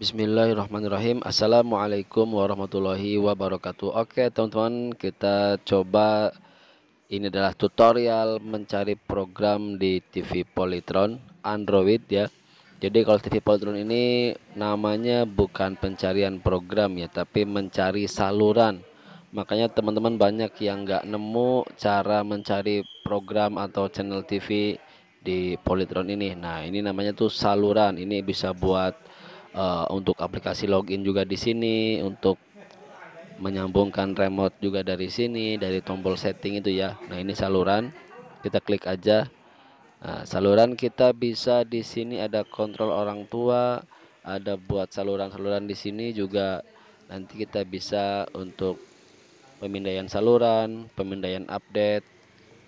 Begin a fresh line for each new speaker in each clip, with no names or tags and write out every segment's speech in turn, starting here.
Bismillahirrahmanirrahim Assalamualaikum warahmatullahi wabarakatuh Oke teman-teman kita coba Ini adalah tutorial mencari program di TV Polytron Android ya Jadi kalau TV Polytron ini namanya bukan pencarian program ya Tapi mencari saluran Makanya teman-teman banyak yang nggak nemu cara mencari program atau channel TV di Polytron ini Nah ini namanya tuh saluran Ini bisa buat uh, untuk aplikasi login juga di sini untuk menyambungkan remote juga dari sini dari tombol setting itu ya Nah ini saluran kita klik aja nah, saluran kita bisa di sini ada kontrol orang tua ada buat saluran-saluran di sini juga nanti kita bisa untuk pemindaian saluran pemindaian update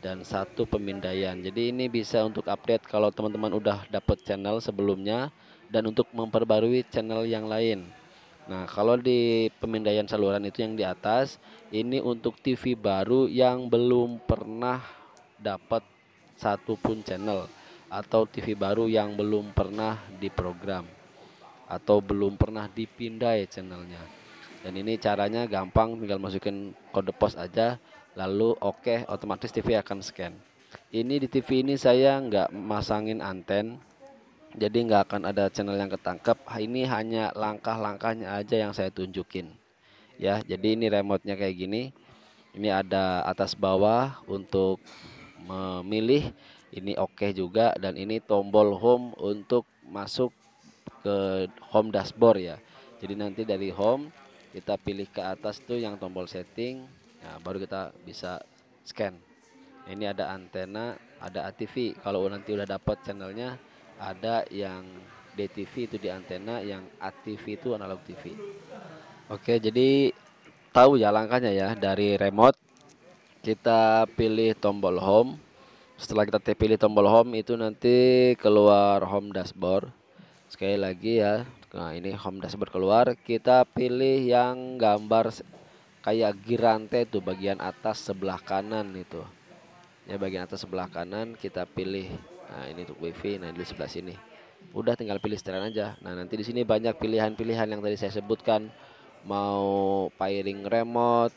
dan satu pemindaian. Jadi ini bisa untuk update kalau teman-teman udah dapet channel sebelumnya dan untuk memperbarui channel yang lain. Nah, kalau di pemindaian saluran itu yang di atas, ini untuk TV baru yang belum pernah dapat satupun channel atau TV baru yang belum pernah diprogram atau belum pernah dipindai channelnya. Dan ini caranya gampang, tinggal masukin kode pos aja lalu oke okay, otomatis TV akan scan ini di TV ini saya nggak masangin anten jadi nggak akan ada channel yang ketangkep ini hanya langkah-langkahnya aja yang saya tunjukin ya jadi ini remote-nya kayak gini ini ada atas bawah untuk memilih ini oke okay juga dan ini tombol home untuk masuk ke home dashboard ya jadi nanti dari home kita pilih ke atas tuh yang tombol setting Nah, baru kita bisa scan. ini ada antena, ada ATV. Kalau nanti udah dapat channelnya, ada yang DTV itu di antena, yang ATV itu analog TV. Oke, jadi tahu ya langkahnya ya dari remote kita pilih tombol home. Setelah kita pilih tombol home itu nanti keluar home dashboard. Sekali lagi ya. Nah, ini home dashboard keluar, kita pilih yang gambar kayak girante itu bagian atas sebelah kanan itu ya bagian atas sebelah kanan kita pilih nah ini untuk wifi nah di sebelah sini udah tinggal pilih setelan aja nah nanti di sini banyak pilihan-pilihan yang tadi saya sebutkan mau pairing remote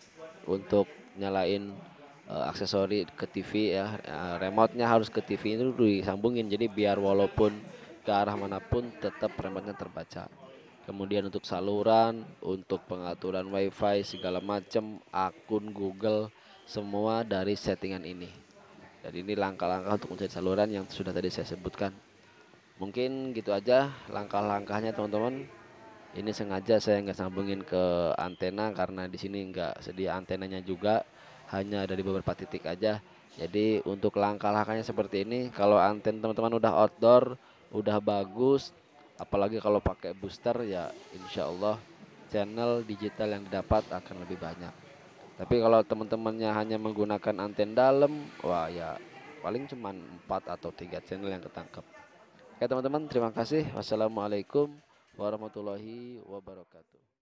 untuk nyalain uh, aksesori ke TV ya uh, remote-nya harus ke TV itu disambungin jadi biar walaupun ke arah manapun tetap remote terbaca kemudian untuk saluran untuk pengaturan wifi segala macam akun Google semua dari settingan ini Jadi ini langkah-langkah untuk mencari saluran yang sudah tadi saya sebutkan mungkin gitu aja langkah-langkahnya teman-teman ini sengaja saya nggak sambungin ke antena karena di sini nggak sedia antenanya juga hanya dari beberapa titik aja jadi untuk langkah-langkahnya seperti ini kalau anten teman-teman udah outdoor udah bagus apalagi kalau pakai booster ya insya Allah channel digital yang didapat akan lebih banyak tapi kalau teman-temannya hanya menggunakan anten dalam wah ya paling cuma 4 atau 3 channel yang ketangkep oke teman-teman terima kasih wassalamualaikum warahmatullahi wabarakatuh